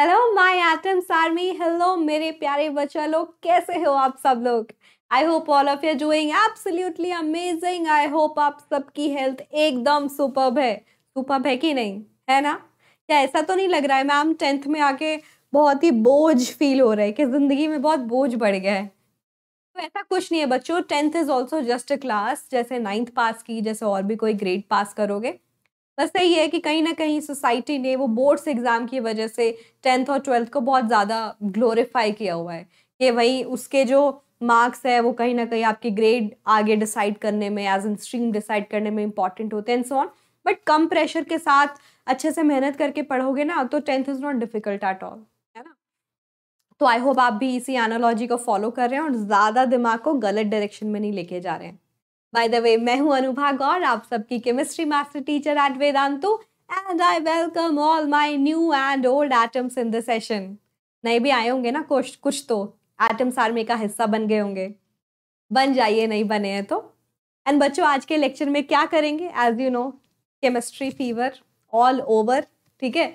Hello my atoms army hello मेरे प्यारे बच्चा लोग कैसे हो आप सब लोग I hope all of you doing absolutely amazing I hope आप सबकी हेल्थ एकदम सुपर्ब है सुपर्ब है कि नहीं है ना क्या ऐसा तो नहीं लग रहा है मैम टेंथ में आके बहुत ही बोझ फील हो रहा है कि ज़िंदगी में बहुत बोझ बढ़ गया है तो ऐसा कुछ नहीं है बच्चों tenth is also just a class जैसे नाइन्थ पास की जैसे और भी कोई ग्रेड पास करोगे बस यही है कि कहीं ना कहीं सोसाइटी ने वो बोर्ड्स एग्ज़ाम की वजह से टेंथ और ट्वेल्थ को बहुत ज़्यादा ग्लोरीफाई किया हुआ है कि वही उसके जो मार्क्स है वो कहीं ना कहीं आपके ग्रेड आगे डिसाइड करने में एज एन स्ट्रीम डिसाइड करने में इंपॉर्टेंट होते हैं एंड सो ऑन बट कम प्रेशर के साथ अच्छे से मेहनत करके पढ़ोगे ना तो tenth is not difficult at all है ना तो आई होप आप भी इसी एनोलॉजी को फॉलो कर रहे हैं और ज़्यादा दिमाग को गलत डायरेक्शन में नहीं लेके जा रहे हैं बाय द वे मैं हूं अनुभा गौर आप सबकी chemistry master teacher at Vedantu and I welcome all my new and old atoms in the session नए भी आए होंगे ना कुछ कुछ तो एटम्स आर्मी का हिस्सा बन गए होंगे बन जाइए नहीं बने हैं तो एंड बच्चों आज के लेक्चर में क्या करेंगे as you know chemistry fever all over ठीक है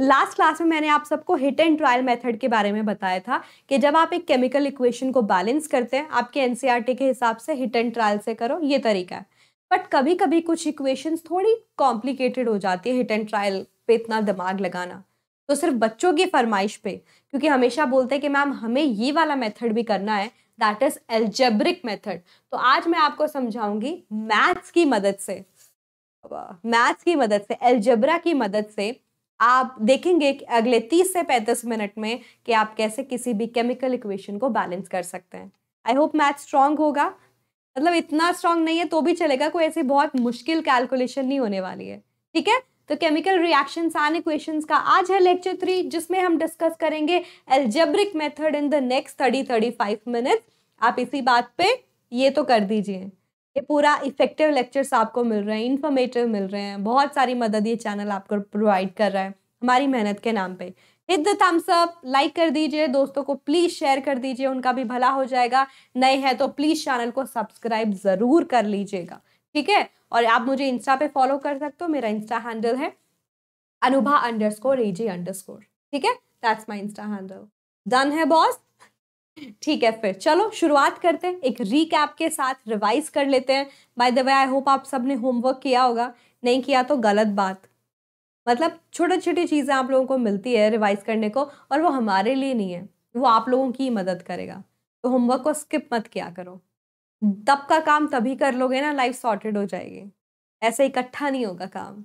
लास्ट क्लास में मैंने आप सबको हिट एंड ट्रायल मेथड के बारे में बताया था कि जब आप एक केमिकल इक्वेशन को बैलेंस करते हैं आपके एनसीईआरटी e के हिसाब से हिट एंड ट्रायल से करो ये तरीका है बट कभी कभी कुछ इक्वेशंस थोड़ी कॉम्प्लिकेटेड हो जाती है हिट एंड ट्रायल पे इतना दिमाग लगाना तो सिर्फ बच्चों की फरमाइश पे क्योंकि हमेशा बोलते हैं कि मैम हमें ये वाला मेथड भी करना है दैट इज एल्जेब्रिक मेथड तो आज मैं आपको समझाऊंगी मैथ्स की मदद से मैथ्स की मदद से एल्जेब्रा की मदद से आप देखेंगे कि अगले 30 से 35 मिनट में कि आप कैसे किसी भी केमिकल इक्वेशन को बैलेंस कर सकते हैं आई होप मैथ स्ट्रांग होगा मतलब इतना स्ट्रांग नहीं है तो भी चलेगा कोई ऐसी बहुत मुश्किल कैलकुलेशन नहीं होने वाली है ठीक है तो केमिकल रिएक्शंस आन इक्वेशंस का आज है लेक्चर थ्री जिसमें हम डिस्कस करेंगे algebraic method in the next thirty thirty five minute आप इसी बात पे ये तो कर दीजिए ये पूरा इफेक्टिव लेक्चर्स आपको मिल रहे हैं इन्फॉर्मेटिव मिल रहे हैं बहुत सारी मदद ये चैनल आपको प्रोवाइड कर रहा है हमारी मेहनत के नाम पे hit the thumbs up like कर दीजिए दोस्तों को प्लीज़ शेयर कर दीजिए उनका भी भला हो जाएगा नए हैं तो प्लीज़ चैनल को सब्सक्राइब ज़रूर कर लीजिएगा ठीक है और आप मुझे इंस्टा पे फॉलो कर सकते हो मेरा इंस्टा हैंडल है Anubha underscore underscore ठीक है that's my insta handle done है बॉस ठीक है फिर चलो शुरुआत करते हैं एक रीकैप के साथ रिवाइज कर लेते हैं by the way I hope आप सब ने होमवर्क किया होगा नहीं किया तो गलत बात मतलब छोटी छोटी चीज़ें आप लोगों को मिलती है रिवाइज करने को और वो हमारे लिए नहीं है वो आप लोगों की मदद करेगा तो होमवर्क को स्किप मत किया करो तब का काम तभी कर लोगे ना लाइफ सॉर्टेड हो जाएगी ऐसे इकट्ठा नहीं होगा काम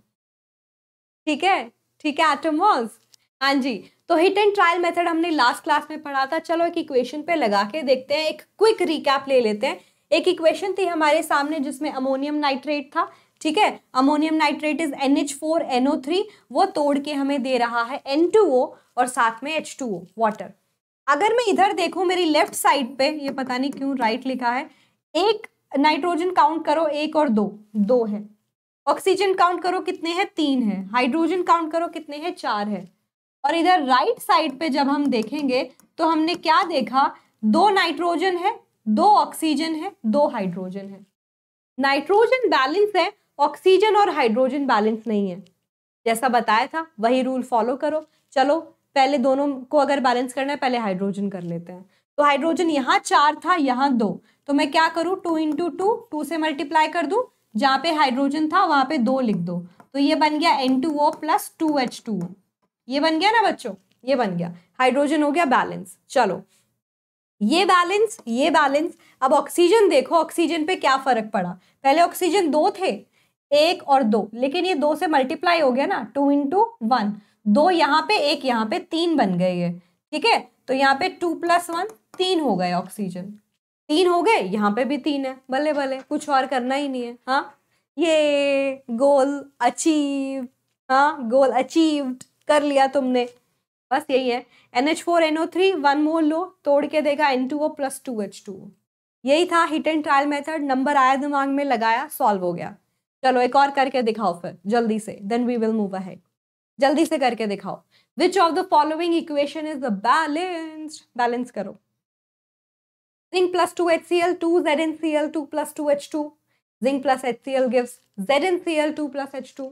ठीक है ठीक है एटमोस हाँ जी तो हिट एंड ट्रायल मेथड हमने लास्ट क्लास में पढ़ा था चलो एक इक्वेशन पे लगा के देखते हैं एक क्विक रिकैप ले लेते हैं एक इक्वेशन थी हमारे सामने जिसमें अमोनियम नाइट्रेट था ठीक है ammonium nitrate is N H four N O three वो तोड़ के हमें दे रहा है एन टू ओ और साथ में एच टू ओ वाटर अगर मैं इधर देखूँ मेरी लेफ्ट साइड पे ये पता नहीं क्यों राइट लिखा है एक नाइट्रोजन काउंट करो एक और दो दो है ऑक्सीजन काउंट करो कितने हैं तीन है हाइड्रोजन काउंट करो कितने हैं चार है और इधर राइट साइड पे जब हम देखेंगे तो हमने क्या देखा दो नाइट्रोजन है दो ऑक्सीजन है दो हाइड्रोजन है नाइट्रोजन बैलेंस है ऑक्सीजन और हाइड्रोजन बैलेंस नहीं है जैसा बताया था वही रूल फॉलो करो चलो पहले दोनों को अगर बैलेंस करना है पहले हाइड्रोजन कर लेते हैं तो हाइड्रोजन यहाँ चार था यहाँ दो तो मैं क्या करूँ टू इंटू टू टू से मल्टीप्लाई कर दूँ जहाँ पे हाइड्रोजन था वहाँ पे दो लिख दो तो ये बन गया N two O plus two H two O ये बन गया ना बच्चों ये बन गया हाइड्रोजन हो गया बैलेंस चलो ये बैलेंस ये बैलेंस अब ऑक्सीजन देखो ऑक्सीजन पे क्या फर्क पड़ा पहले ऑक्सीजन दो थे एक और दो लेकिन ये दो से मल्टीप्लाई हो गया ना टू इंटू वन दो यहाँ पे एक यहाँ पे तीन बन गए ये ठीक है तो यहाँ पे टू प्लस वन तीन हो गए ऑक्सीजन तीन हो गए यहाँ पे भी तीन है भले भले कुछ और करना ही नहीं है हाँ ये गोल अचीव हाँ गोल अचीव्ड कर लिया तुमने बस यही है N H four N O three one mole लो तोड़ के देगा N two O plus two H two यही था hit and trial method number आया दिमाग में लगाया सॉल्व हो गया चलो एक और करके दिखाओ फिर जल्दी से then we will move ahead जल्दी से करके दिखाओ which of the following equation is the balance balance करो zinc plus two H C L two Z N C L two plus two H two zinc plus H C L gives Z N C L two plus H two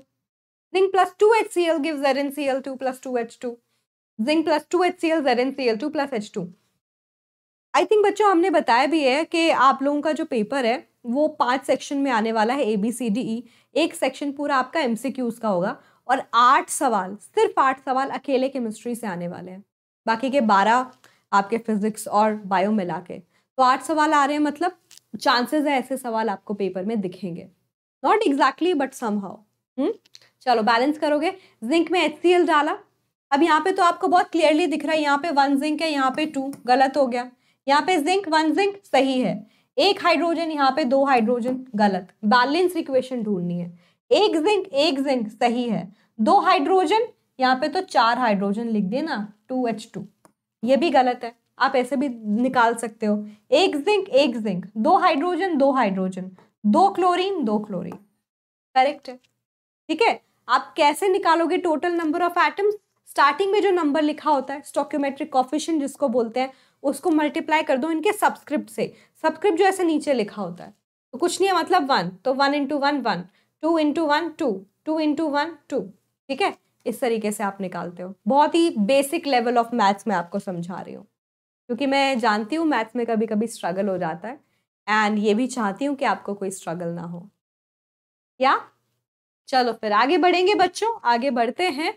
Zinc plus hcl gives ZnCl2 plus 2H2. Zinc plus 2HCl ZnCl2 plus H2. I think बच्चों हमने बताया भी है कि आप लोगों का जो पेपर है वो पांच सेक्शन में आने वाला है ए बी सी डी ई एक सेक्शन पूरा आपका एम सी क्यूज का होगा और आठ सवाल सिर्फ आठ सवाल अकेले केमिस्ट्री से आने वाले हैं बाकी के बारह आपके फिजिक्स और बायो मिला के तो आठ सवाल आ रहे हैं मतलब चांसेस है ऐसे सवाल आपको पेपर में दिखेंगे not exactly but somehow hmm? चलो बैलेंस करोगे जिंक में एच डाला अब यहाँ पे तो आपको बहुत क्लियरली दिख रहा है यहाँ पे वन जिंक है यहाँ पे टू गलत हो गया यहाँ पे जिंक वन जिंक सही है एक हाइड्रोजन यहाँ पे दो हाइड्रोजन गलत बैलेंस इक्वेशन ढूंढनी है एक जिंक एक जिंक सही है दो हाइड्रोजन यहाँ पे तो चार हाइड्रोजन लिख दिए ना टू एच टू ये भी गलत है आप ऐसे भी निकाल सकते हो एक जिंक एक जिंक दो हाइड्रोजन दो हाइड्रोजन दो क्लोरीन दो क्लोरीन करेक्ट है ठीक है आप कैसे निकालोगे total number of atoms starting में जो नंबर लिखा होता है स्टोक्योमेट्रिक कॉफिशन जिसको बोलते हैं उसको मल्टीप्लाई कर दो इनके सब्सक्रिप्ट से सब्सक्रिप्ट जो ऐसे नीचे लिखा होता है तो कुछ नहीं है मतलब वन तो one into one one two into one two two into one two ठीक है इस तरीके से आप निकालते हो बहुत ही बेसिक लेवल ऑफ मैथ्स मैं आपको समझा रही हूँ क्योंकि मैं जानती हूँ मैथ्स में कभी कभी स्ट्रगल हो जाता है एंड ये भी चाहती हूँ कि आपको कोई स्ट्रगल ना हो या चलो फिर आगे बढ़ेंगे बच्चों आगे बढ़ते हैं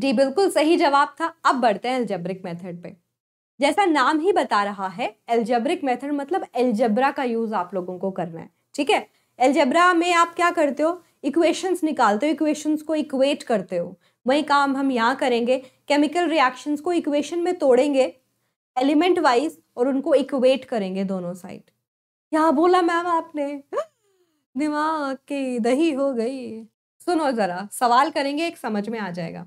जी बिल्कुल सही जवाब था अब बढ़ते हैं एल्जेब्रिक मेथड पे जैसा नाम ही बता रहा है एल्जेब्रिक मेथड मतलब एल्जेब्रा का यूज आप लोगों को करना है ठीक है एल्जेब्रा में आप क्या करते हो इक्वेशंस निकालते हो इक्वेशंस को इक्वेट करते हो वही काम हम यहाँ करेंगे केमिकल रिएक्शंस को इक्वेशन में तोड़ेंगे एलिमेंट वाइज और उनको इक्वेट करेंगे दोनों साइड यहाँ बोला मैम आपने दिमाग की दही हो गई सुनो जरा सवाल करेंगे एक समझ में आ जाएगा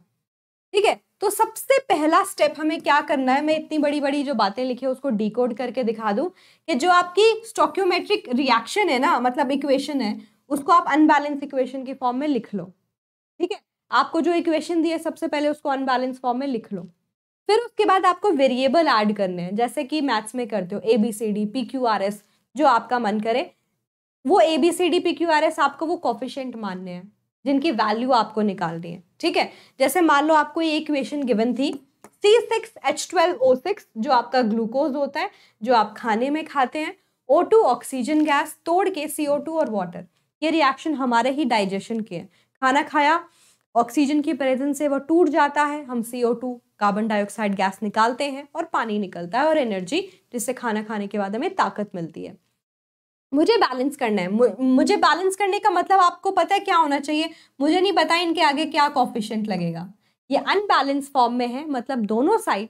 ठीक है तो सबसे पहला स्टेप हमें क्या करना है मैं इतनी बड़ी बड़ी जो बातें लिखी है उसको डिकोड करके दिखा दूं कि जो आपकी स्टोक्योमेट्रिक रिएक्शन है ना मतलब इक्वेशन है उसको आप अनबैलेंस इक्वेशन की फॉर्म में लिख लो ठीक है आपको जो इक्वेशन दी है सबसे पहले उसको अनबैलेंस फॉर्म में लिख लो फिर उसके बाद आपको वेरिएबल ऐड करने हैं जैसे कि मैथ्स में करते हो A B C D P Q R S जो आपका मन करे वो A B C D P Q R S आपको वो कॉफिशेंट मानने हैं जिनकी वैल्यू आपको निकालनी है ठीक है जैसे मान लो आपको ये इक्वेशन गिवन थी C six H twelve O six जो आपका ग्लूकोज होता है जो आप खाने में खाते हैं ओ टू ऑक्सीजन गैस तोड़ के सी ओ टू और वाटर ये रिएक्शन हमारे ही डाइजेशन के हैं खाना खाया ऑक्सीजन की प्रेजेंस से वह टूट जाता है हम C O two carbon dioxide gas निकालते हैं और पानी निकलता है और एनर्जी जिससे खाना खाने के बाद हमें ताकत मिलती है मुझे बैलेंस करना है मुझे बैलेंस करने का मतलब आपको पता है क्या होना चाहिए मुझे नहीं पता इनके आगे क्या कॉफिशेंट लगेगा ये अनबैलेंस फॉर्म में है मतलब दोनों side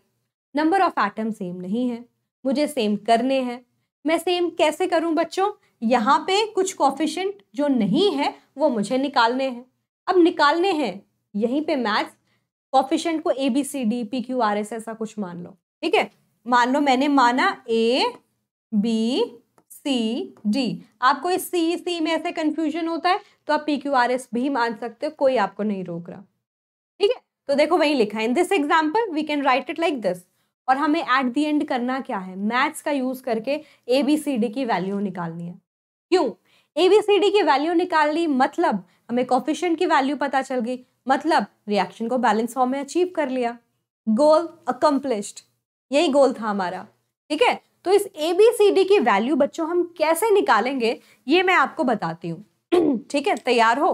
number of atom same नहीं है मुझे सेम करने हैं मैं सेम कैसे करूं बच्चों यहाँ पे कुछ कॉफिशेंट जो नहीं है वो मुझे निकालने हैं अब निकालने हैं यहीं पे मैथ्स कॉफिशेंट को A B C D P Q R S ऐसा कुछ मान लो ठीक है मान लो मैंने माना ए बी सी डी आपको इस सी सी में ऐसे कंफ्यूजन होता है तो आप पी क्यू आर एस भी मान सकते हो कोई आपको नहीं रोक रहा ठीक है तो देखो वही लिखा है in this example we can write it like this और हमें एट दी एंड करना क्या है मैथ्स का यूज करके ए बी सी डी की वैल्यू निकालनी है क्यों ए बी सी डी की वैल्यू निकालनी मतलब हमें कॉफिशेंट की वैल्यू पता चल गई मतलब रिएक्शन को बैलेंस फॉर्म में अचीव कर लिया गोल अकम्पलिश्ड यही गोल था हमारा ठीक है तो इस ए बी सी डी की वैल्यू बच्चों हम कैसे निकालेंगे ये मैं आपको बताती हूँ ठीक है तैयार हो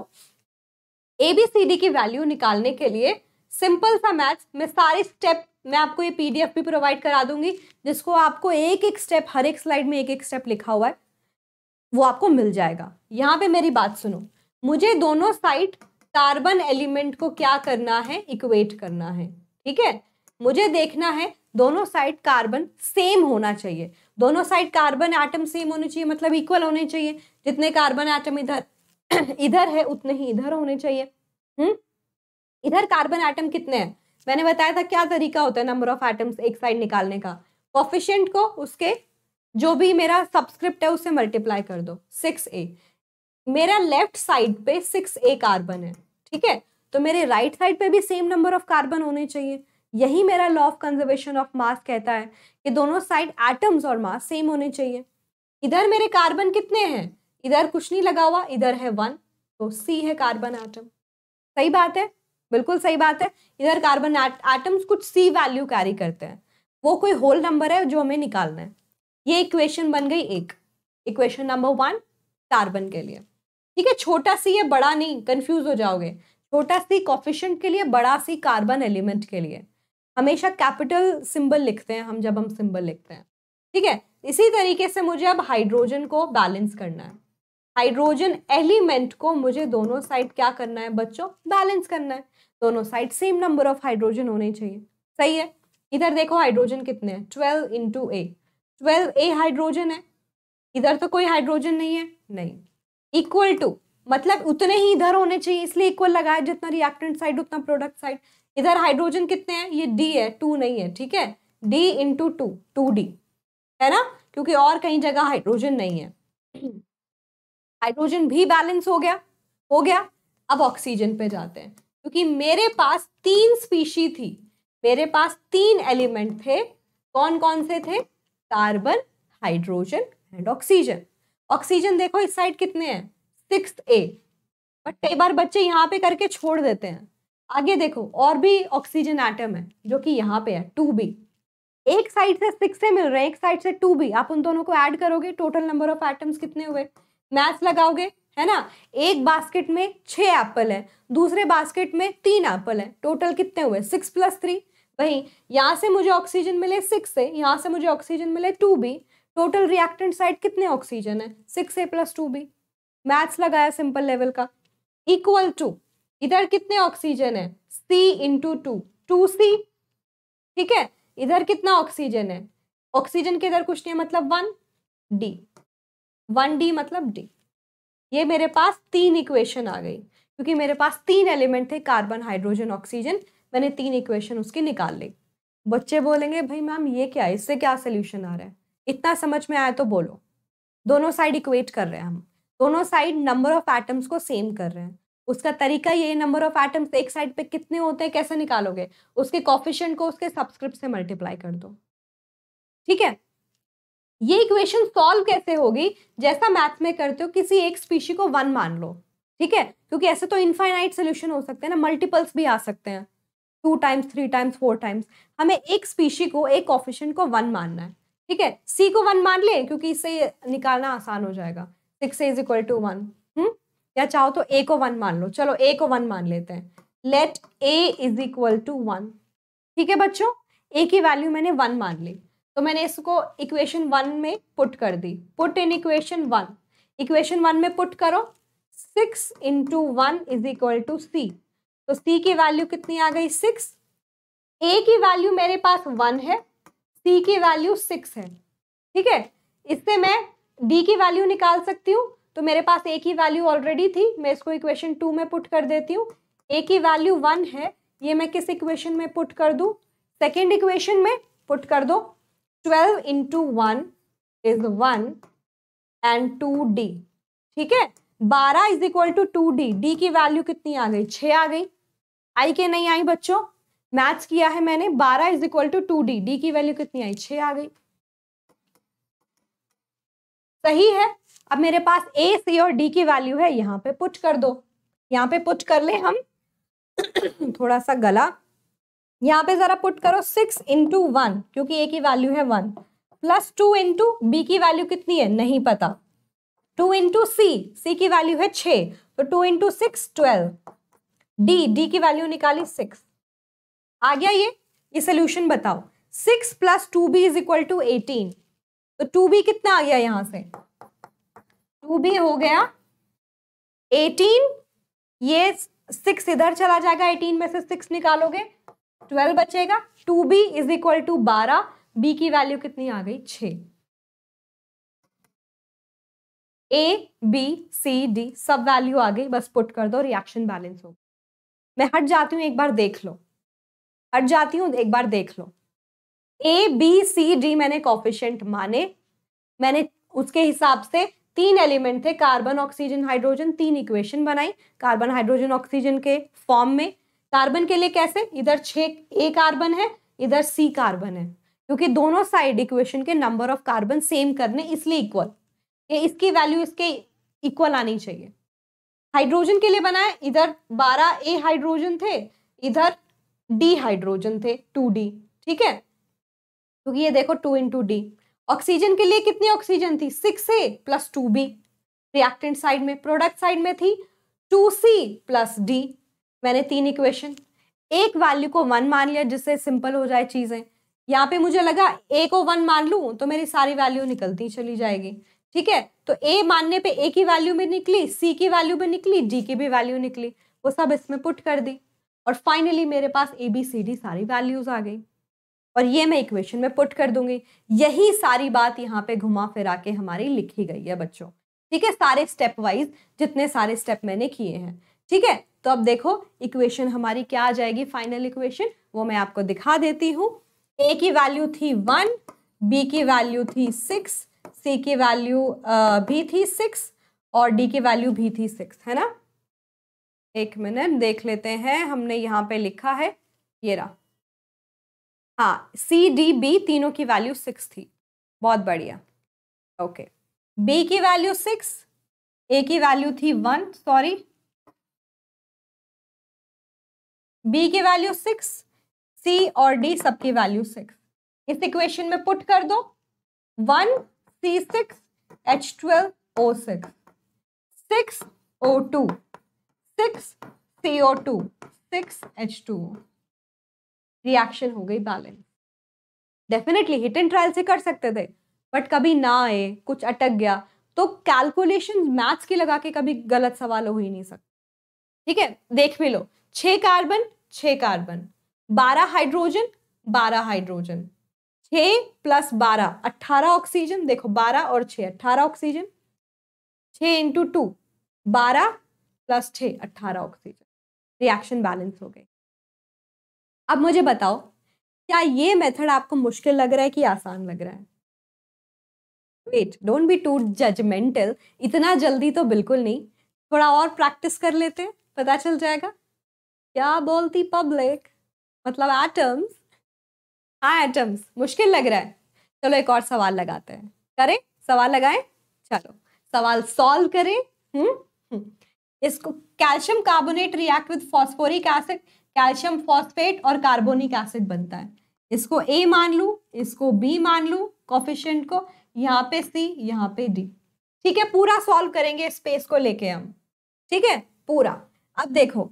ए बी सी डी की वैल्यू निकालने के लिए सिंपल सा मैथ्स मैं सारे स्टेप मैं आपको ये पीडीएफ भी प्रोवाइड करा दूंगी जिसको आपको एक एक स्टेप हर एक स्लाइड में एक एक स्टेप लिखा हुआ है वो आपको मिल जाएगा यहाँ पे मेरी बात सुनो मुझे दोनों साइड कार्बन एलिमेंट को क्या करना है इक्वेट करना है ठीक है मुझे देखना है दोनों साइड कार्बन सेम होना चाहिए दोनों साइड कार्बन एटम सेम होने चाहिए मतलब इक्वल होने चाहिए जितने कार्बन एटम इधर इधर है उतने ही इधर होने चाहिए हम्म इधर कार्बन एटम कितने हैं मैंने बताया था क्या तरीका होता है नंबर ऑफ एटम्स एक साइड निकालने का कॉफिशियंट को उसके जो भी मेरा सब्सक्रिप्ट है उसे मल्टीप्लाई कर दो सिक्स ए मेरा लेफ्ट साइड पे सिक्स ए कार्बन है ठीक है तो मेरे राइट right साइड पे भी सेम नंबर ऑफ कार्बन होने चाहिए यही मेरा law of conservation of mass कहता है कि दोनों साइड एटम्स और मास सेम होने चाहिए इधर मेरे कार्बन कितने हैं इधर कुछ नहीं लगा हुआ इधर है वन तो सी है कार्बन एटम सही बात है बिल्कुल सही बात है इधर कार्बन एटम्स कुछ सी वैल्यू कैरी करते हैं वो कोई होल नंबर है जो हमें निकालना है ये इक्वेशन बन गई एक इक्वेशन नंबर वन कार्बन के लिए ठीक है छोटा सी है बड़ा नहीं कंफ्यूज हो जाओगे छोटा सी कॉफिशेंट के लिए बड़ा सी कार्बन एलिमेंट के लिए हमेशा कैपिटल सिंबल लिखते हैं हम जब हम सिंबल लिखते हैं ठीक है इसी तरीके से मुझे अब हाइड्रोजन को बैलेंस करना है हाइड्रोजन एलिमेंट को मुझे दोनों साइड क्या करना है बच्चों बैलेंस करना है दोनों side same number of hydrogen होने चाहिए सही है इधर देखो हाइड्रोजन कितने हैं twelve into A twelve A hydrogen है इधर तो कोई हाइड्रोजन नहीं है नहीं इक्वल टू मतलब उतने ही इधर होने चाहिए इसलिए इक्वल लगाया जितना रिएक्टेंट साइड उतना प्रोडक्ट साइड इधर हाइड्रोजन कितने हैं ये डी है टू नहीं है ठीक है D into two two D है ना क्योंकि और कहीं जगह हाइड्रोजन नहीं है हाइड्रोजन भी बैलेंस हो गया हो गया अब ऑक्सीजन पे जाते हैं क्योंकि मेरे पास तीन स्पीशी थी मेरे पास तीन एलिमेंट थे कौन कौन से थे carbon hydrogen and oxygen oxygen देखो इस साइड कितने हैं सिक्स ए बट कई बार बच्चे यहाँ पे करके छोड़ देते हैं आगे देखो और भी ऑक्सीजन एटम है जो कि यहाँ पे है टू बी एक साइड से सिक्स से मिल रहे हैं एक साइड से टू बी आप उन दोनों को ऐड करोगे टोटल नंबर ऑफ एटम्स कितने हुए मैथ्स लगाओगे है ना एक बास्केट में छः एप्पल है दूसरे बास्केट में तीन एप्पल है टोटल कितने हुए सिक्स प्लस थ्री वही यहाँ से मुझे ऑक्सीजन मिले सिक्स से यहाँ से मुझे ऑक्सीजन मिले two B total reactant side कितने ऑक्सीजन है six A plus two B maths लगाया सिंपल लेवल का इक्वल टू इधर कितने ऑक्सीजन है C into two two C ठीक है इधर कितना ऑक्सीजन है ऑक्सीजन के इधर कुछ नहीं है मतलब वन डी वन डी मतलब डी ये मेरे पास तीन इक्वेशन आ गई क्योंकि मेरे पास तीन एलिमेंट थे कार्बन हाइड्रोजन ऑक्सीजन मैंने तीन इक्वेशन उसकी निकाल ली बच्चे बोलेंगे भाई मैम ये क्या है इससे क्या सोल्यूशन आ रहा है इतना समझ में आया तो बोलो दोनों साइड इक्वेट कर रहे हैं हम दोनों साइड नंबर ऑफ एटम्स को सेम कर रहे हैं उसका तरीका ये नंबर ऑफ एटम्स एक साइड पे कितने होते हैं कैसे निकालोगे उसके कॉफिशन को उसके सब्सक्रिप्ट से मल्टीप्लाई कर दो ठीक है ये इक्वेशन सॉल्व कैसे होगी जैसा मैथ में करते हो किसी एक स्पीशी को वन मान लो ठीक है क्योंकि ऐसे तो इनफाइनाइट सोल्यूशन हो सकते हैं ना मल्टीपल्स भी आ सकते हैं two times three times four times हमें एक स्पीशी को एक ऑफिशन को वन मानना है ठीक है सी को वन मान लें क्योंकि इससे निकालना आसान हो जाएगा six is equal to one या चाहो तो ए को वन मान लो चलो ए को वन मान लेते हैं let A is equal to one ठीक है बच्चों ए की वैल्यू मैंने वन मान ली तो मैंने इसको इक्वेशन वन में पुट कर दी put in equation one equation one में पुट करो six into one is equal to C तो सी की वैल्यू कितनी आ गई सिक्स ए की वैल्यू मेरे पास वन है सी की वैल्यू सिक्स है ठीक है इससे मैं डी की वैल्यू निकाल सकती हूँ तो मेरे पास एक ही वैल्यू ऑलरेडी थी मैं इसको इक्वेशन टू में पुट कर देती हूँ ए की वैल्यू वन है ये मैं किस इक्वेशन में पुट कर दूँ सेकेंड इक्वेशन में पुट कर दो twelve into one is one and two D ठीक है बारह is equal to two D D की वैल्यू कितनी आ गई छः आ गई आई के नहीं आई बच्चों मैच किया है मैंने बारह is equal to two D D की वैल्यू कितनी आई छः आ गई सही है अब मेरे पास ए सी और डी की वैल्यू है यहाँ पे पुट कर दो यहाँ पे पुट कर ले हम थोड़ा सा गला यहाँ पे जरा पुट करो सिक्स इंटू वन क्योंकि ए की वैल्यू है one plus two into B की वैल्यू कितनी है नहीं पता टू इंटू सी सी की वैल्यू है छ तो two into six twelve D D की वैल्यू निकाली सिक्स आ गया ये ये सोल्यूशन बताओ six plus two B is equal to eighteen तो टू बी कितना आ गया यहाँ से टू भी हो गया एटीन ये सिक्स इधर चला जाएगा एटीन में से सिक्स निकालोगे ट्वेल्व बचेगा two B is equal to बारह बी की वैल्यू कितनी आ गई छ ए बी सी डी सब वैल्यू आ गई बस पुट कर दो रिएक्शन बैलेंस हो मैं हट जाती हूँ एक बार देख लो हट जाती हूँ एक बार देख लो ए बी सी डी मैंने कॉफिशेंट माने मैंने उसके हिसाब से तीन एलिमेंट थे कार्बन ऑक्सीजन हाइड्रोजन तीन इक्वेशन बनाई कार्बन हाइड्रोजन ऑक्सीजन के फॉर्म में कार्बन के लिए कैसे इधर छ ए कार्बन है इधर सी कार्बन है क्योंकि दोनों साइड इक्वेशन के नंबर ऑफ कार्बन सेम करने इसलिए इक्वल ये इसकी वैल्यू इसके इक्वल आनी चाहिए हाइड्रोजन के लिए बनाए इधर बारह ए हाइड्रोजन थे इधर डी हाइड्रोजन थे टू डी ठीक है क्योंकि ये देखो टू इंटू डी ऑक्सीजन के लिए कितनी ऑक्सीजन थी six A plus two B reactant side में प्रोडक्ट साइड में थी टू सी प्लस डी मैंने तीन इक्वेशन एक वैल्यू को वन मान लिया जिससे सिंपल हो जाए चीज़ें यहाँ पे मुझे लगा ए को वन मान लू तो मेरी सारी वैल्यू निकलती चली जाएगी ठीक है तो ए मानने पे ए की वैल्यू में निकली सी की वैल्यू में निकली डी की भी वैल्यू निकली वो सब इसमें पुट कर दी और फाइनली मेरे पास ए बी सी डी सारी वैल्यूज आ गई और ये मैं इक्वेशन में पुट कर दूंगी यही सारी बात यहाँ पे घुमा फिरा के हमारी लिखी गई है बच्चों ठीक है सारे स्टेप वाइज जितने सारे स्टेप मैंने किए हैं ठीक है तो अब देखो इक्वेशन हमारी क्या आ जाएगी फाइनल इक्वेशन वो मैं आपको दिखा देती हूँ ए की वैल्यू थी वन बी की वैल्यू थी सिक्स सी की वैल्यू भी थी सिक्स और डी की वैल्यू भी थी सिक्स है ना एक मिनट देख लेते हैं हमने यहाँ पे लिखा है ये रहा हाँ सी डी बी तीनों की वैल्यू सिक्स थी बहुत बढ़िया ओके बी की वैल्यू सिक्स ए की वैल्यू थी वन सॉरी बी की वैल्यू सिक्स सी और डी सबकी वैल्यू सिक्स इस इक्वेशन में पुट कर दो one C six H twelve O six six O two six C O two six H two reaction हो गई balance definitely hit and trial से कर सकते थे बट कभी ना आए कुछ अटक गया तो कैलकुलेशन मैथ्स की लगा के कभी गलत सवाल हो ही नहीं सकते ठीक है देख भी लो छ कार्बन छ कार्बन बारह हाइड्रोजन बारह हाइड्रोजन छ प्लस बारह अट्ठारह ऑक्सीजन देखो बारह और छ अट्ठारह ऑक्सीजन छ इंटू टू बारह प्लस छ अट्ठारह ऑक्सीजन रिएक्शन बैलेंस हो गई अब मुझे बताओ क्या ये मेथड आपको मुश्किल लग रहा है कि आसान लग रहा है wait don't be too judgmental इतना जल्दी तो बिल्कुल नहीं थोड़ा और प्रैक्टिस कर लेते पता चल जाएगा क्या बोलती पब्लिक मतलब एटम्स हाँ एटम्स मुश्किल लग रहा है चलो एक और सवाल लगाते हैं करें सवाल लगाएं चलो सवाल सॉल्व करें हम्म, हम्म। इसको calcium carbonate react with phosphoric acid calcium phosphate और कार्बोनिक एसिड बनता है इसको ए मान लू इसको बी मान लू कॉफिशियंट को यहाँ पे सी यहाँ पे डी ठीक है पूरा सॉल्व करेंगे स्पेस को लेके हम ठीक है पूरा अब देखो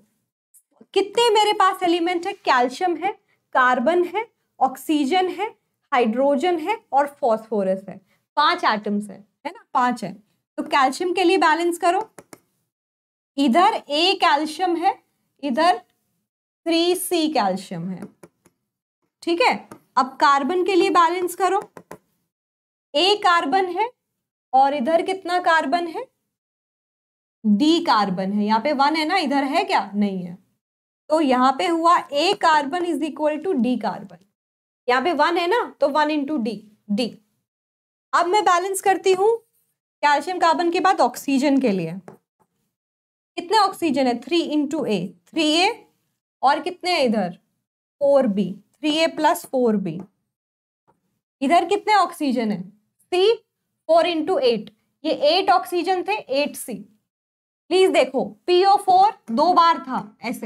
कितने मेरे पास एलिमेंट है कैल्शियम है कार्बन है ऑक्सीजन है हाइड्रोजन है और फॉस्फोरस है पांच एटम्स है है ना पांच है तो कैल्शियम के लिए बैलेंस करो इधर ए कैल्शियम है इधर थ्री सी कैल्शियम है ठीक है अब कार्बन के लिए बैलेंस करो ए कार्बन है और इधर कितना कार्बन है डी कार्बन है यहाँ पे वन है ना इधर है क्या नहीं है तो यहाँ पे हुआ A carbon is equal to D carbon यहाँ पे वन है ना तो वन इंटू डी डी अब मैं बैलेंस करती हूँ कैल्शियम कार्बन के बाद ऑक्सीजन के लिए कितना ऑक्सीजन है three into A three A और कितने हैं इधर four B three A plus four B इधर कितने ऑक्सीजन है सी फोर इंटू एट ये एट ऑक्सीजन थे एट सी प्लीज देखो पीओ फोर दो बार था ऐसे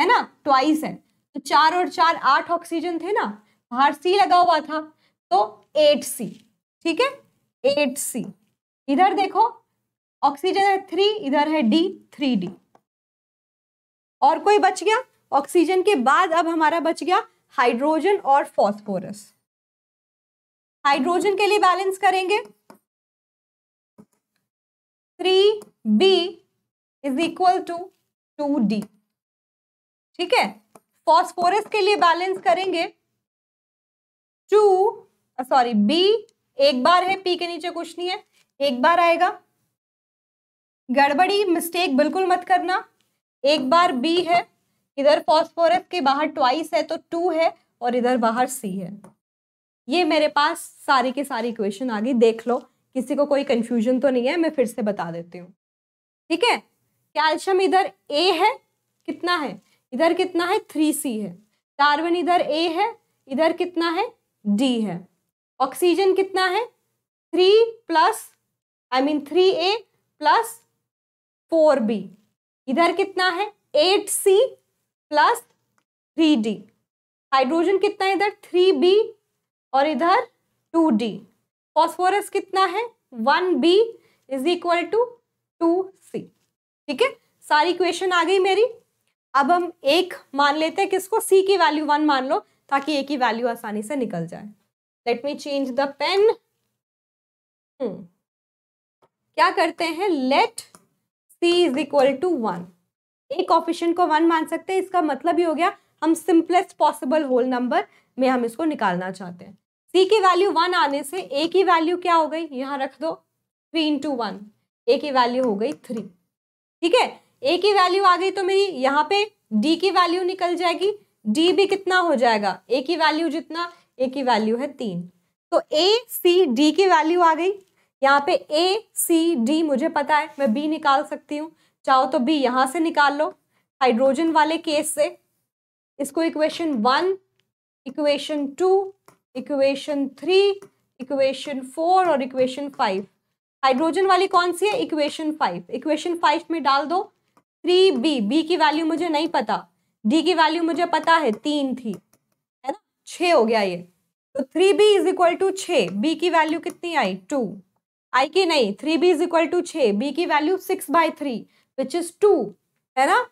है ना ट्वाइस है तो चार और चार आठ ऑक्सीजन थे ना बाहर सी लगा हुआ था तो एट सी ठीक है एट सी इधर देखो ऑक्सीजन है थ्री इधर है डी थ्री डी और कोई बच गया ऑक्सीजन के बाद अब हमारा बच गया हाइड्रोजन और फॉस्फोरस हाइड्रोजन के लिए बैलेंस करेंगे three B is equal to two D ठीक है फॉस्फोरस के लिए बैलेंस करेंगे टू सॉरी बी एक बार है पी के नीचे कुछ नहीं है एक बार आएगा गड़बड़ी मिस्टेक बिल्कुल मत करना एक बार बी है इधर फॉस्फोरस के बाहर ट्वाइस है तो टू है और इधर बाहर सी है ये मेरे पास सारी की सारी इक्वेशन आ गई देख लो किसी को कोई कंफ्यूजन तो नहीं है मैं फिर से बता देती हूँ ठीक है कैल्शियम इधर ए है कितना है इधर कितना है थ्री सी है कार्बन इधर ए है इधर कितना है डी है ऑक्सीजन कितना है three plus I mean three A plus four B इधर कितना है eight C plus three D hydrogen कितना है इधर थ्री बी और इधर टू डी फॉस्फोरस कितना है one B is equal to two C ठीक है सारी क्वेश्चन आ गई मेरी अब हम एक मान लेते हैं किसको सी की वैल्यू वन मान लो ताकि ए की वैल्यू आसानी से निकल जाए let me change the pen क्या करते हैं let c is equal to one एक ऑफिशियंट को वन मान सकते हैं इसका मतलब ये हो गया हम सिंपलेस्ट पॉसिबल होल नंबर में हम इसको निकालना चाहते हैं सी की वैल्यू वन आने से ए की वैल्यू क्या हो गई यहाँ रख दो थ्री इंटू वन ए की वैल्यू हो गई थ्री ठीक है ए की वैल्यू आ गई तो मेरी यहाँ पे डी की वैल्यू निकल जाएगी डी भी कितना हो जाएगा ए की वैल्यू जितना ए की वैल्यू है तीन तो ए सी डी की वैल्यू आ गई यहाँ पे ए सी डी मुझे पता है मैं बी निकाल सकती हूँ चाहो तो बी यहाँ से निकाल लो हाइड्रोजन वाले केस से इसको equation one equation two equation three equation four और इक्वेशन फाइव हाइड्रोजन वाली कौन सी है इक्वेशन फाइव इक्वेशन फाइव में डाल दो थ्री बी बी की वैल्यू मुझे नहीं पता डी की वैल्यू मुझे पता है तीन थी है ना छ हो गया ये तो three B is equal to छ बी की वैल्यू कितनी आई टू आई की नहीं three B is equal to छ बी की value six by three which is two है ना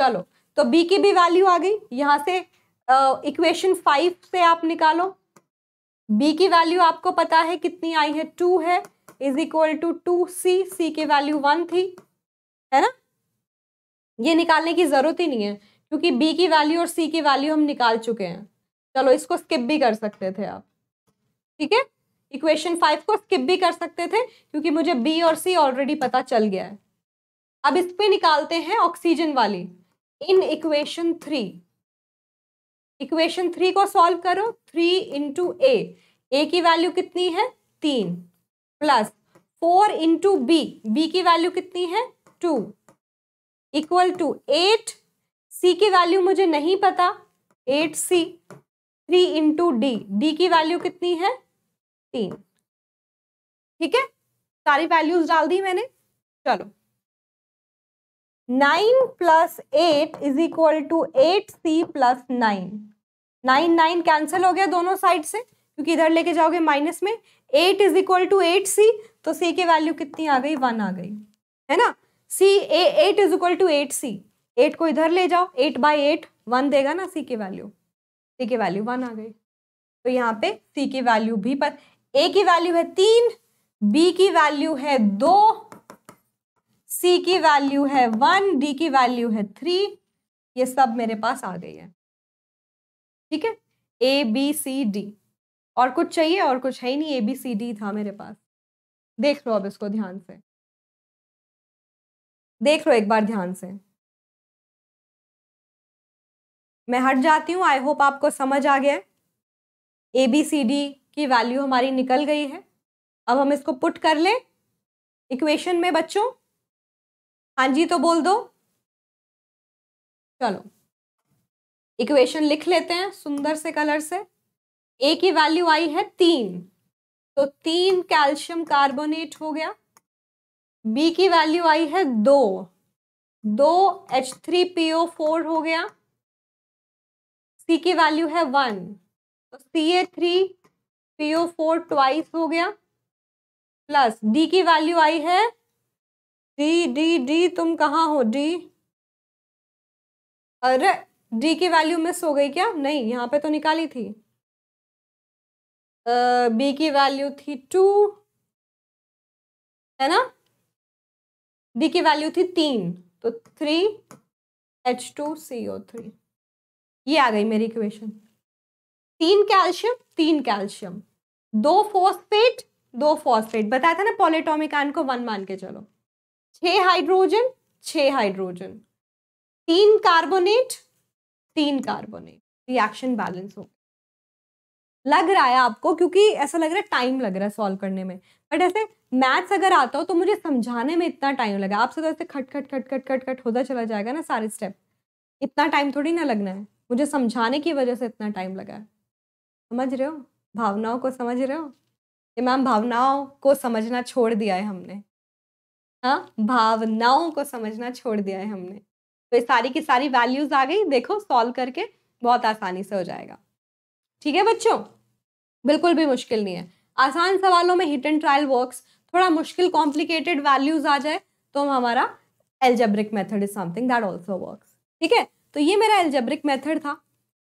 चलो तो बी की भी वैल्यू आ गई यहाँ से इक्वेशन uh, फाइव से आप निकालो बी की वैल्यू आपको पता है कितनी आई है टू है is equal to two C C की वैल्यू वन थी है ना ये निकालने की ज़रूरत ही नहीं है क्योंकि बी की वैल्यू और सी की वैल्यू हम निकाल चुके हैं चलो इसको स्किप भी कर सकते थे आप ठीक है इक्वेशन फाइव को स्किप भी कर सकते थे क्योंकि मुझे बी और सी ऑलरेडी पता चल गया है अब इस पर निकालते हैं ऑक्सीजन वाली इन इक्वेशन थ्री इक्वेशन थ्री को सॉल्व करो थ्री इंटू ए ए की वैल्यू कितनी है तीन plus four into B B की वैल्यू कितनी है two equal to eight C की वैल्यू मुझे नहीं पता eight C three into D D की वैल्यू कितनी है तीन ठीक है सारी वैल्यूज डाल दी मैंने चलो nine plus eight is equal to eight C plus nine nine nine cancel हो गया दोनों साइड से क्योंकि इधर लेके जाओगे माइनस में eight is equal to eight C तो सी की वैल्यू कितनी आ गई वन आ गई है ना C A eight is equal to eight C eight को इधर ले जाओ एट बाई एट वन देगा ना सी की वैल्यू सी की वैल्यू वन आ गई तो यहाँ पे सी की वैल्यू भी पर ए की वैल्यू है तीन बी की वैल्यू है दो सी की वैल्यू है वन डी की वैल्यू है थ्री ये सब मेरे पास आ गई है ठीक है ए बी सी डी और कुछ चाहिए और कुछ है ही नहीं ए बी सी डी था मेरे पास देख लो अब इसको ध्यान से देख लो एक बार ध्यान से मैं हट जाती हूँ आई होप आपको समझ आ गया ए बी सी डी की वैल्यू हमारी निकल गई है अब हम इसको पुट कर लें इक्वेशन में बच्चों हाँ जी तो बोल दो चलो इक्वेशन लिख लेते हैं सुंदर से कलर से ए की वैल्यू आई है तीन तो तीन कैल्शियम कार्बोनेट हो गया बी की वैल्यू आई है दो दो H three P O four हो गया सी की वैल्यू है वन तो C A three P O four twice हो गया प्लस डी की वैल्यू आई है डी डी डी तुम कहाँ हो डी अरे डी की वैल्यू मिस हो गई क्या नहीं यहाँ पे तो निकाली थी बी की वैल्यू थी टू है ना डी की वैल्यू थी तीन तो three H two C O three ये आ गई मेरी इक्वेशन तीन कैल्शियम तीन कैल्शियम दो फॉस्फेट दो फॉस्फेट बताया था ना पॉलिटोमिक आयन को वन मान के चलो छ हाइड्रोजन छ हाइड्रोजन तीन कार्बोनेट तीन कार्बोनेट रिएक्शन बैलेंस हो लग रहा है आपको क्योंकि ऐसा लग रहा है टाइम लग रहा है सॉल्व करने में बट ऐसे मैथ्स अगर आता हो तो मुझे समझाने में इतना टाइम लगा आपसे तो ऐसे खट खट खट खट खट खट होता चला जाएगा ना सारे स्टेप इतना टाइम थोड़ी ना लगना है मुझे समझाने की वजह से इतना टाइम लगा है समझ रहे हो भावनाओं को समझ रहे हो ये मैम भावनाओं को समझना छोड़ दिया है हमने हाँ भावनाओं को समझना छोड़ दिया है हमने तो ये सारी की सारी वैल्यूज आ गई देखो सॉल्व करके बहुत आसानी से हो जाएगा ठीक है बच्चों बिल्कुल भी मुश्किल नहीं है आसान सवालों में हिट एंड ट्रायल वर्क्स थोड़ा मुश्किल कॉम्प्लिकेटेड वैल्यूज आ जाए तो हमारा algebraic method is something that also work ठीक है तो ये मेरा एल्जेब्रिक मेथड था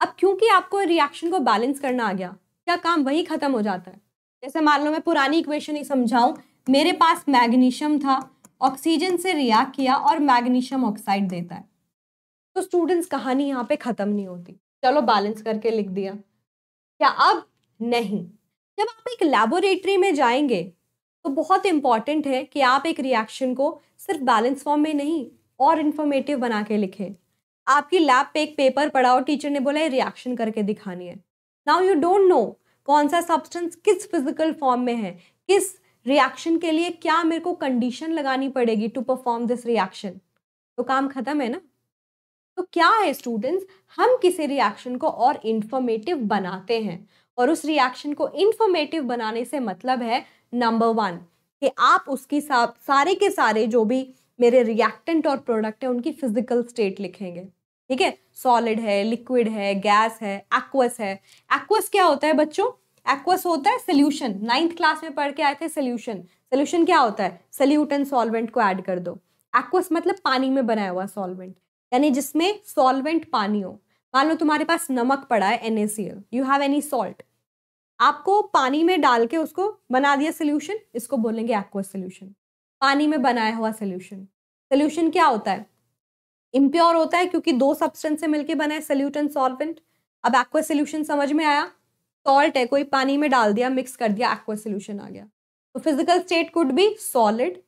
अब क्योंकि आपको रिएक्शन को बैलेंस करना आ गया क्या काम वही ख़त्म हो जाता है जैसे मान लो मैं पुरानी इक्वेशन ही समझाऊँ मेरे पास मैग्नीशियम था ऑक्सीजन से रिएक्ट किया और मैग्नीशियम ऑक्साइड देता है तो स्टूडेंट्स कहानी यहाँ पे ख़त्म नहीं होती चलो बैलेंस करके लिख दिया क्या अब नहीं जब आप एक लेबोरेटरी में जाएंगे तो बहुत इंपॉर्टेंट है कि आप एक रिएक्शन को सिर्फ बैलेंस फॉर्म में नहीं और इन्फॉर्मेटिव बना के लिखें आपकी लैब पे एक पेपर पढ़ा और टीचर ने बोला रिएक्शन करके दिखानी है नाउ यू डोंट नो कौन सा सब्सटेंस किस फिजिकल फॉर्म में है किस रिएक्शन के लिए क्या मेरे को कंडीशन लगानी पड़ेगी टू परफॉर्म दिस रिएक्शन तो काम खत्म है ना तो क्या है स्टूडेंट्स हम किसी रिएक्शन को और इन्फॉर्मेटिव बनाते हैं और उस रिएक्शन को इन्फॉर्मेटिव बनाने से मतलब है नंबर वन कि आप उसकी सारे के सारे जो भी मेरे रिएक्टेंट और प्रोडक्ट है उनकी फिजिकल स्टेट लिखेंगे ठीक है सॉलिड है लिक्विड है गैस है एक्वस है एक्वस क्या होता है बच्चों एक्वस होता है सोल्यूशन नाइन्थ क्लास में पढ़ के आए थे सोल्यूशन सोल्यूशन क्या होता है सल्यूट एंड सॉल्वेंट को ऐड कर दो एक्वस मतलब पानी में बनाया हुआ सॉल्वेंट यानी जिसमें सॉल्वेंट पानी हो मान लो तुम्हारे पास नमक पड़ा है an you have any salt आपको पानी में डाल के उसको बना दिया सोल्यूशन इसको बोलेंगे एक्वस सोल्यूशन पानी में बनाया हुआ सोल्यूशन सोल्यूशन क्या होता है इम्प्योर होता है क्योंकि दो सब्सटेंस से मिलकर बना है सल्यूट एंड सॉल्वेंट अब एक्वा सोल्यूशन समझ में आया सॉल्ट है कोई पानी में डाल दिया मिक्स कर दिया एक्वा सोल्यूशन आ गया तो फिजिकल स्टेट कुड भी सॉलिड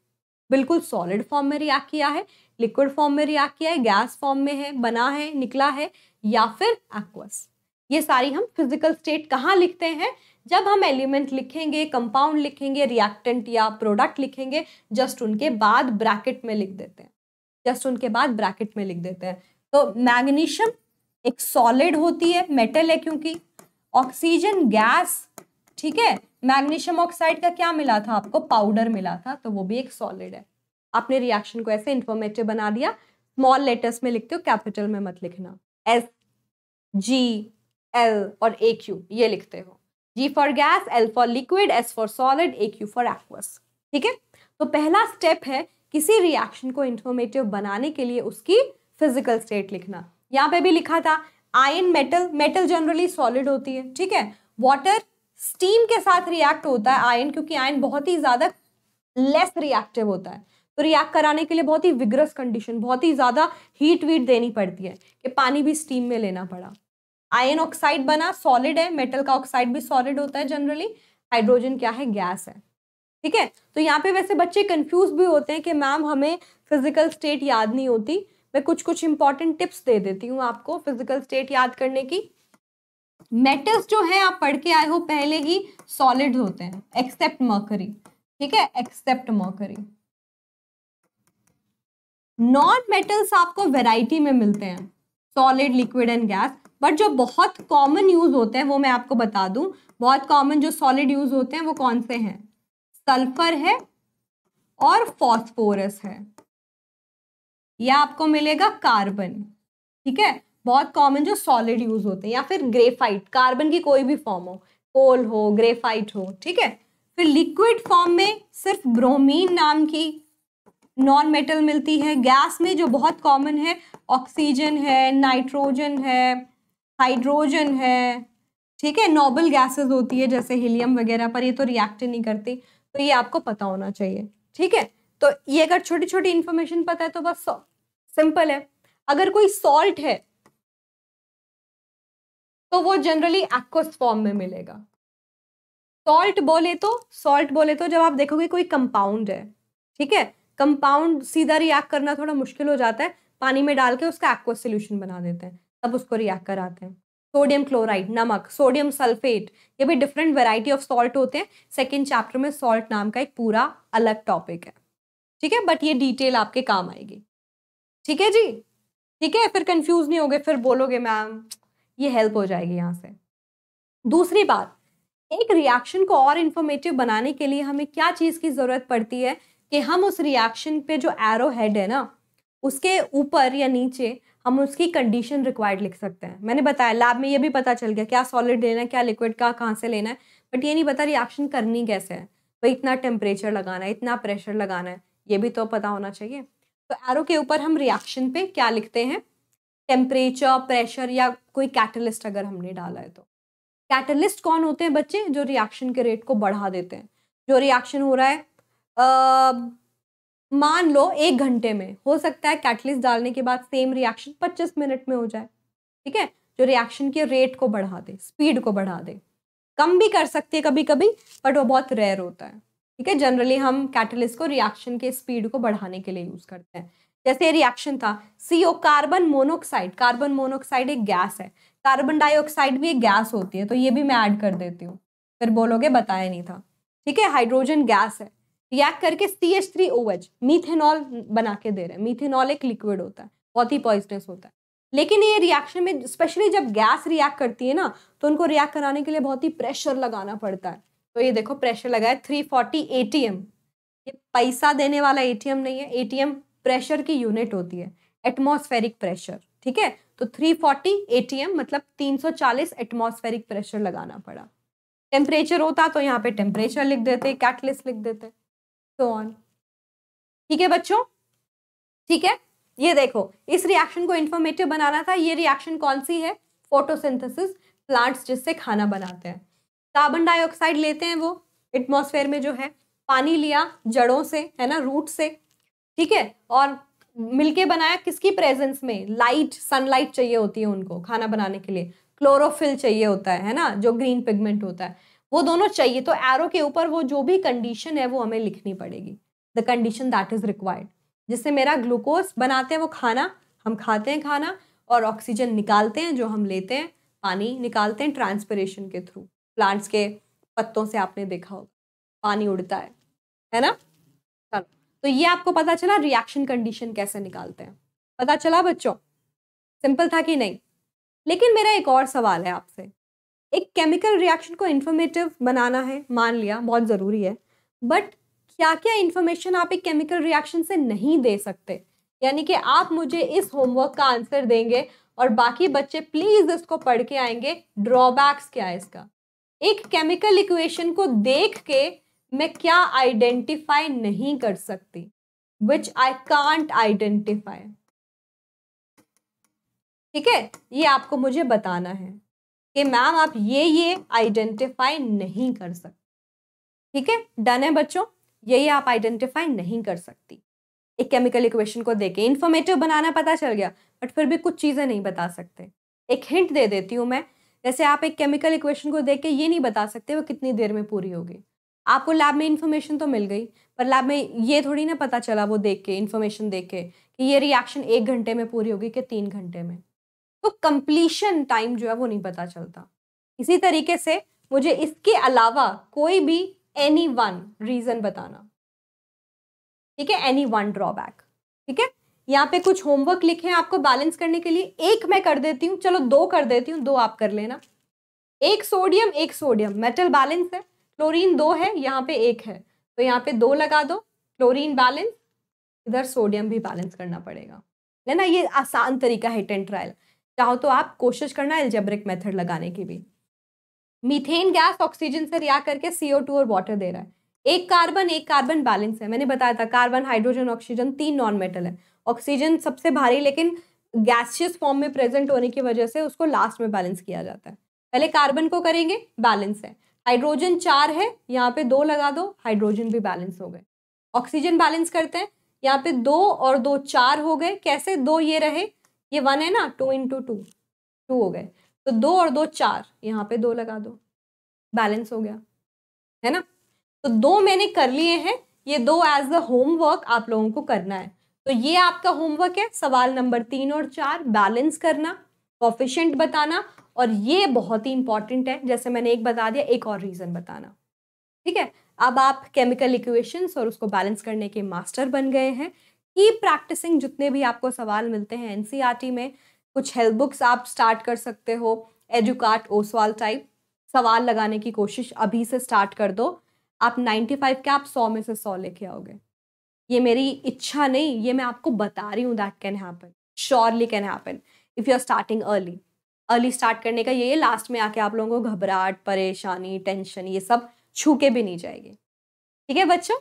बिल्कुल सॉलिड फॉर्म में रिएक्ट किया है लिक्विड फॉर्म में रिएक्ट किया है गैस फॉर्म में है बना है निकला है या फिर एक्वस ये सारी हम फिजिकल स्टेट कहाँ लिखते हैं जब हम एलिमेंट लिखेंगे कंपाउंड लिखेंगे रिएक्टेंट या प्रोडक्ट लिखेंगे जस्ट उनके बाद ब्रैकेट में लिख देते हैं जस्ट उनके बाद ब्रैकेट में लिख देते हैं तो मैग्नीशियम एक सॉलिड होती है मेटल है क्योंकि ऑक्सीजन गैस ठीक है मैग्नीशियम ऑक्साइड का क्या मिला था आपको पाउडर मिला था तो वो भी एक सॉलिड है आपने रिएक्शन को ऐसे इंफॉर्मेटिव बना दिया स्मॉल लेटर्स में लिखते हो कैपिटल में मत लिखना एस जी एल और ए क्यू ये लिखते हो G for gas L for liquid S for solid A Q for aqueous ठीक है तो पहला स्टेप है किसी रिएक्शन को इन्फॉर्मेटिव बनाने के लिए उसकी फिजिकल स्टेट लिखना यहाँ पे भी लिखा था iron metal metal generally solid होती है ठीक है वाटर स्टीम के साथ रिएक्ट होता है आयन क्योंकि आयन बहुत ही ज़्यादा लेस रिएक्टिव होता है तो रिएक्ट कराने के लिए बहुत ही विग्रस कंडीशन बहुत ही ज़्यादा हीट वीट देनी पड़ती है कि पानी भी स्टीम में लेना पड़ा आयन ऑक्साइड बना सॉलिड है मेटल का ऑक्साइड भी सॉलिड होता है जनरली हाइड्रोजन क्या है गैस है ठीक है तो यहाँ पे वैसे बच्चे कंफ्यूज भी होते हैं कि मैम हमें फिजिकल स्टेट याद नहीं होती मैं कुछ कुछ इंपॉर्टेंट टिप्स दे देती हूँ आपको फिजिकल स्टेट याद करने की मेटल्स जो है आप पढ़ के आए हो पहले ही सॉलिड होते हैं एक्सेप्ट मकरी ठीक है एक्सेप्ट मकरी नॉन मेटल्स आपको वेराइटी में मिलते हैं solid liquid and gas but जो बहुत कॉमन यूज होते हैं वो मैं आपको बता दूं बहुत कॉमन जो सॉलिड यूज होते हैं वो कौन से हैं सल्फर है और फॉस्फोरस है या आपको मिलेगा कार्बन ठीक है बहुत कॉमन जो सॉलिड यूज होते हैं या फिर ग्रेफाइट कार्बन की कोई भी फॉर्म हो कोल हो ग्रेफाइट हो ठीक है फिर लिक्विड फॉर्म में सिर्फ ब्रोमीन नाम की नॉन मेटल मिलती है गैस में जो बहुत कॉमन है ऑक्सीजन है नाइट्रोजन है हाइड्रोजन है ठीक है नोबल गैसेस होती है जैसे हीलियम वगैरह पर ये तो रिएक्ट नहीं करती तो ये आपको पता होना चाहिए ठीक है तो ये अगर छोटी छोटी इंफॉर्मेशन पता है तो बस सिंपल है अगर कोई सॉल्ट है तो वो जनरली एक्वस फॉर्म में मिलेगा सॉल्ट बोले तो सॉल्ट बोले तो जब आप देखोगे कोई कंपाउंड है ठीक है कंपाउंड सीधा रिएक्ट करना थोड़ा मुश्किल हो जाता है पानी में डाल के उसका एक्वस सोल्यूशन बना देते हैं तब उसको रिएक्ट कराते हैं सोडियम क्लोराइड नमक सोडियम सल्फेट ये भी डिफरेंट वेराइटी ऑफ सॉल्ट होते हैं सेकेंड चैप्टर में सॉल्ट नाम का एक पूरा अलग टॉपिक है ठीक है बट ये डिटेल आपके काम आएगी ठीक है जी ठीक है फिर कंफ्यूज नहीं होगे फिर बोलोगे मैम ये हेल्प हो जाएगी यहाँ से दूसरी बात एक रिएक्शन को और इन्फॉर्मेटिव बनाने के लिए हमें क्या चीज़ की ज़रूरत पड़ती है कि हम उस रिएक्शन पे जो एरो हेड है ना उसके ऊपर या नीचे हम उसकी कंडीशन रिक्वायर्ड लिख सकते हैं मैंने बताया लैब में ये भी पता चल गया क्या सॉलिड लेना है क्या लिक्विड का कहाँ से लेना है बट ये नहीं पता रिएक्शन करनी कैसे है भाई इतना टेम्परेचर लगाना है इतना प्रेशर लगाना है ये भी तो पता होना चाहिए तो एरो के ऊपर हम रिएक्शन पे क्या लिखते हैं टेम्परेचर प्रेशर या कोई कैटलिस्ट अगर हमने डाला है तो कैटलिस्ट कौन होते हैं बच्चे जो रिएक्शन के रेट को बढ़ा देते हैं जो रिएक्शन हो रहा है मान लो एक घंटे में हो सकता है कैटलिस्ट डालने के बाद सेम रिएक्शन 25 मिनट में हो जाए ठीक है जो रिएक्शन के रेट को बढ़ा दे स्पीड को बढ़ा दे कम भी कर सकती है कभी कभी बट वो बहुत रेयर होता है ठीक है जनरली हम कैटलिस्ट को रिएक्शन के स्पीड को बढ़ाने के लिए यूज करते हैं जैसे रिएक्शन था CO carbon monoxide carbon monoxide एक गैस है कार्बन डाइऑक्साइड भी एक गैस होती है तो ये भी मैं ऐड कर देती हूँ फिर बोलोगे बताया नहीं था ठीक है हाइड्रोजन गैस है रिएक्ट करके C H three O H methanol बना के दे रहे हैं मीथेनॉल एक लिक्विड होता है बहुत ही पॉइजनस होता है लेकिन ये रिएक्शन में स्पेशली जब गैस रिएक्ट करती है ना तो उनको रिएक्ट कराने के लिए बहुत ही प्रेशर लगाना पड़ता है तो ये देखो प्रेशर लगाया three forty A T M ये पैसा देने वाला ए टी एम नहीं है ए टी एम प्रेशर की यूनिट होती है एटमोस्फेरिक प्रेशर ठीक है तो 340 एम मतलब 340 एटमोस्फेरिक प्रेशर लगाना पड़ा टेम्परेचर होता तो यहाँ पे टेम्परेचर लिख देते कैटलिस्ट लिख देते सो ऑन ठीक है बच्चों ठीक है ये देखो इस रिएक्शन को इन्फॉर्मेटिव बनाना था ये रिएक्शन कौन सी है फोटोसिंथेसिस प्लांट्स जिससे खाना बनाते हैं कार्बन डाइऑक्साइड लेते हैं वो एटमॉस्फेयर में जो है पानी लिया जड़ों से है ना रूट से ठीक है और मिलके बनाया किसकी प्रेजेंस में लाइट सनलाइट चाहिए होती है उनको खाना बनाने के लिए क्लोरोफिल चाहिए होता है है ना जो ग्रीन पिगमेंट होता है वो दोनों चाहिए तो एरो के ऊपर वो जो भी कंडीशन है वो हमें लिखनी पड़ेगी the condition that is required जिससे मेरा ग्लूकोज बनाते हैं वो खाना हम खाते हैं खाना और ऑक्सीजन निकालते हैं जो हम लेते हैं पानी निकालते हैं ट्रांसपरेशन के थ्रू प्लांट्स के पत्तों से आपने देखा होगा पानी उड़ता है है ना चलो तो ये आपको पता चला रिएक्शन कंडीशन कैसे निकालते हैं पता चला बच्चों सिंपल था कि नहीं लेकिन मेरा एक और सवाल है आपसे एक केमिकल रिएक्शन को इन्फॉर्मेटिव बनाना है मान लिया बहुत ज़रूरी है बट क्या क्या इन्फॉर्मेशन आप एक केमिकल रिएक्शन से नहीं दे सकते यानी कि आप मुझे इस होमवर्क का आंसर देंगे और बाकी बच्चे प्लीज़ इसको पढ़ के आएंगे ड्रॉबैक्स क्या है इसका एक केमिकल इक्वेशन को देख के मैं क्या आइडेंटिफाई नहीं कर सकती विच आई कांट आइडेंटिफाई ठीक है ये आपको मुझे बताना है कि मैम आप ये ये आइडेंटिफाई नहीं कर सकते ठीक है डन है बच्चों ये ये आप आइडेंटिफाई नहीं कर सकती एक केमिकल इक्वेशन को देखें इन्फॉर्मेटिव बनाना पता चल गया बट फिर भी कुछ चीज़ें नहीं बता सकते एक हिंट दे देती हूँ मैं जैसे आप एक केमिकल इक्वेशन को देख के ये नहीं बता सकते वो कितनी देर में पूरी होगी आपको लैब में इन्फॉर्मेशन तो मिल गई पर लैब में ये थोड़ी ना पता चला वो देख के इन्फॉर्मेशन देख के कि ये रिएक्शन एक घंटे में पूरी होगी कि तीन घंटे में तो कंप्लीशन टाइम जो है वो नहीं पता चलता इसी तरीके से मुझे इसके अलावा कोई भी एनी वन रीज़न बताना ठीक है एनी वन ड्रॉबैक ठीक है यहाँ पे कुछ होमवर्क लिखे हैं आपको बैलेंस करने के लिए एक मैं कर देती हूँ चलो दो कर देती हूँ दो आप कर लेना एक सोडियम एक सोडियम मेटल बैलेंस है क्लोरीन दो है यहाँ पे एक है तो यहाँ पे दो लगा दो क्लोरीन बैलेंस इधर सोडियम भी बैलेंस करना पड़ेगा है ना ये आसान तरीका है टेंट ट्रायल चाहो तो आप कोशिश करना एल्जेब्रिक मेथड लगाने की भी मीथेन गैस ऑक्सीजन से रिया करके सीओ टू और वाटर दे रहा है एक कार्बन एक कार्बन बैलेंस है मैंने बताया था कार्बन हाइड्रोजन ऑक्सीजन तीन नॉन मेटल है ऑक्सीजन सबसे भारी लेकिन गैसियस फॉर्म में प्रेजेंट होने की वजह से उसको लास्ट में बैलेंस किया जाता है पहले कार्बन को करेंगे बैलेंस है हाइड्रोजन चार है यहाँ पे दो लगा दो हाइड्रोजन भी बैलेंस हो गए ऑक्सीजन बैलेंस करते हैं यहाँ पे दो और दो चार हो गए कैसे दो ये रहे ये वन है ना टू इंटू टू टू हो गए तो दो और दो चार यहाँ पे दो लगा दो बैलेंस हो गया है ना तो दो मैंने कर लिए हैं ये दो एज द होमवर्क आप लोगों को करना है तो ये आपका होमवर्क है सवाल नंबर तीन और चार बैलेंस करना कॉफिशेंट बताना और ये बहुत ही इंपॉर्टेंट है जैसे मैंने एक बता दिया एक और रीज़न बताना ठीक है अब आप केमिकल इक्वेशंस और उसको बैलेंस करने के मास्टर बन गए हैं की प्रैक्टिसिंग जितने भी आपको सवाल मिलते हैं एनसीईआरटी e में कुछ हेल्प बुक्स आप स्टार्ट कर सकते हो एजुकाट ओसवाल टाइप सवाल लगाने की कोशिश अभी से स्टार्ट कर दो आप नाइन्टी फाइव के आप सौ में से सौ लेके आओगे ये मेरी इच्छा नहीं ये मैं आपको बता रही हूँ that can happen surely can happen if you are starting early early start करने का ये लास्ट में आके आप लोगों को घबराहट परेशानी टेंशन ये सब छू के भी नहीं जाएगी ठीक है बच्चों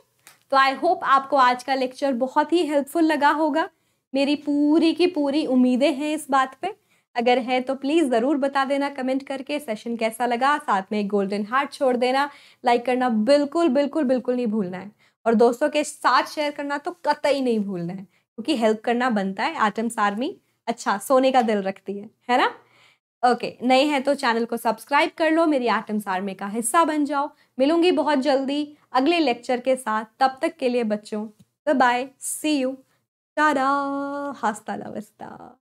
तो आई होप आपको आज का लेक्चर बहुत ही हेल्पफुल लगा होगा मेरी पूरी की पूरी उम्मीदें हैं इस बात पे अगर है तो प्लीज़ ज़रूर बता देना कमेंट करके सेशन कैसा लगा साथ में एक गोल्डन हार्ट छोड़ देना लाइक करना बिल्कुल बिल्कुल बिल्कुल नहीं भूलना है और दोस्तों के साथ शेयर करना तो कतई नहीं भूलना है क्योंकि हेल्प करना बनता है आटम्स आर्मी अच्छा सोने का दिल रखती है है ना ओके okay, नए हैं तो चैनल को सब्सक्राइब कर लो मेरी एटम्स आर्मी का हिस्सा बन जाओ मिलूंगी बहुत जल्दी अगले लेक्चर के साथ तब तक के लिए बच्चों बाय सी यू टारा हास्ता लवस्ता